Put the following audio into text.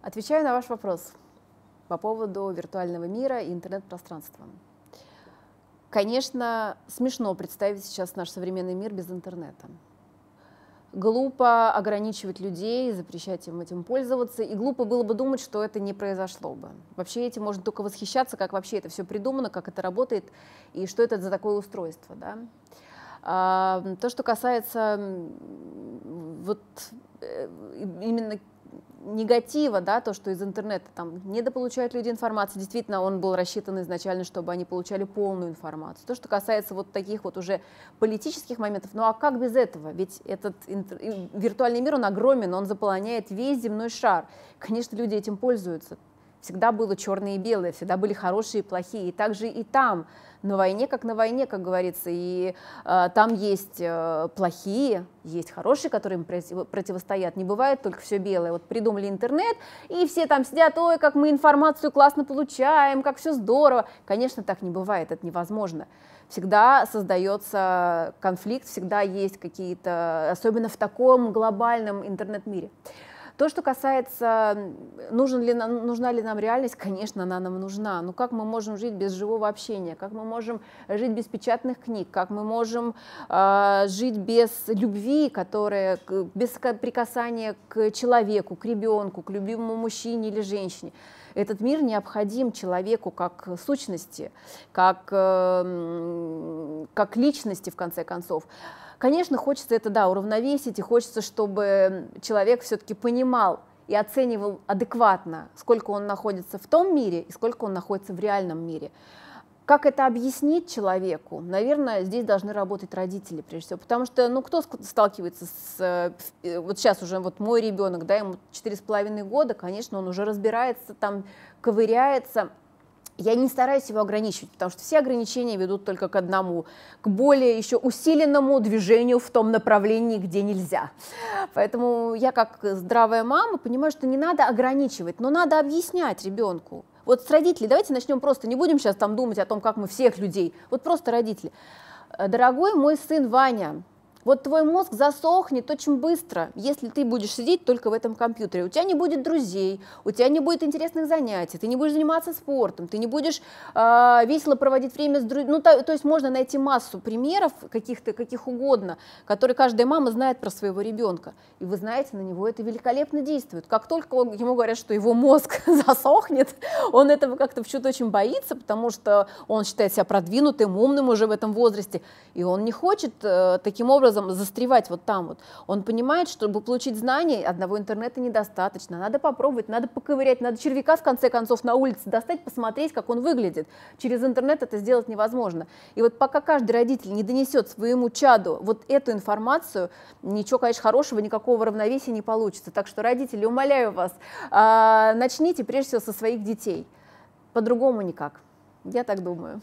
Отвечаю на ваш вопрос по поводу виртуального мира и интернет-пространства. Конечно, смешно представить сейчас наш современный мир без интернета. Глупо ограничивать людей, запрещать им этим пользоваться, и глупо было бы думать, что это не произошло бы. Вообще этим можно только восхищаться, как вообще это все придумано, как это работает, и что это за такое устройство. Да? А, то, что касается вот э, именно негатива, да, то, что из интернета там недополучают люди информацию, действительно, он был рассчитан изначально, чтобы они получали полную информацию. То, что касается вот таких вот уже политических моментов, ну а как без этого? Ведь этот интер... виртуальный мир, он огромен, он заполоняет весь земной шар. Конечно, люди этим пользуются. Всегда было черное и белое, всегда были хорошие и плохие. И также и там, на войне, как на войне, как говорится. И э, там есть э, плохие, есть хорошие, которым против, противостоят. Не бывает только все белое. Вот придумали интернет, и все там сидят, ой, как мы информацию классно получаем, как все здорово. Конечно, так не бывает, это невозможно. Всегда создается конфликт, всегда есть какие-то, особенно в таком глобальном интернет-мире. То, что касается, нужен ли нам, нужна ли нам реальность, конечно, она нам нужна. Но ну, как мы можем жить без живого общения? Как мы можем жить без печатных книг? Как мы можем э, жить без любви, которая, без прикасания к человеку, к ребенку, к любимому мужчине или женщине? Этот мир необходим человеку как сущности, как, э, как личности, в конце концов. Конечно, хочется это, да, уравновесить, и хочется, чтобы человек все-таки понимал и оценивал адекватно, сколько он находится в том мире и сколько он находится в реальном мире. Как это объяснить человеку? Наверное, здесь должны работать родители, прежде всего, потому что, ну, кто сталкивается с... Э, э, вот сейчас уже вот мой ребенок, да, ему 4,5 года, конечно, он уже разбирается, там, ковыряется, я не стараюсь его ограничивать, потому что все ограничения ведут только к одному, к более еще усиленному движению в том направлении, где нельзя. Поэтому я как здравая мама понимаю, что не надо ограничивать, но надо объяснять ребенку. Вот с родителей, давайте начнем просто, не будем сейчас там думать о том, как мы всех людей, вот просто родители. Э, дорогой мой сын Ваня, вот твой мозг засохнет очень быстро, если ты будешь сидеть только в этом компьютере. У тебя не будет друзей, у тебя не будет интересных занятий, ты не будешь заниматься спортом, ты не будешь э, весело проводить время с друзьями. Ну, то, то есть можно найти массу примеров каких-то, каких угодно, которые каждая мама знает про своего ребенка. И вы знаете, на него это великолепно действует. Как только он, ему говорят, что его мозг засохнет, он этого как-то в чудо очень боится, потому что он считает себя продвинутым, умным уже в этом возрасте, и он не хочет э, таким образом образом застревать вот там вот. Он понимает, чтобы получить знания, одного интернета недостаточно. Надо попробовать, надо поковырять, надо червяка в конце концов на улице достать, посмотреть, как он выглядит. Через интернет это сделать невозможно. И вот пока каждый родитель не донесет своему чаду вот эту информацию, ничего, конечно, хорошего, никакого равновесия не получится. Так что, родители, умоляю вас, а, начните прежде всего со своих детей. По-другому никак. Я так думаю.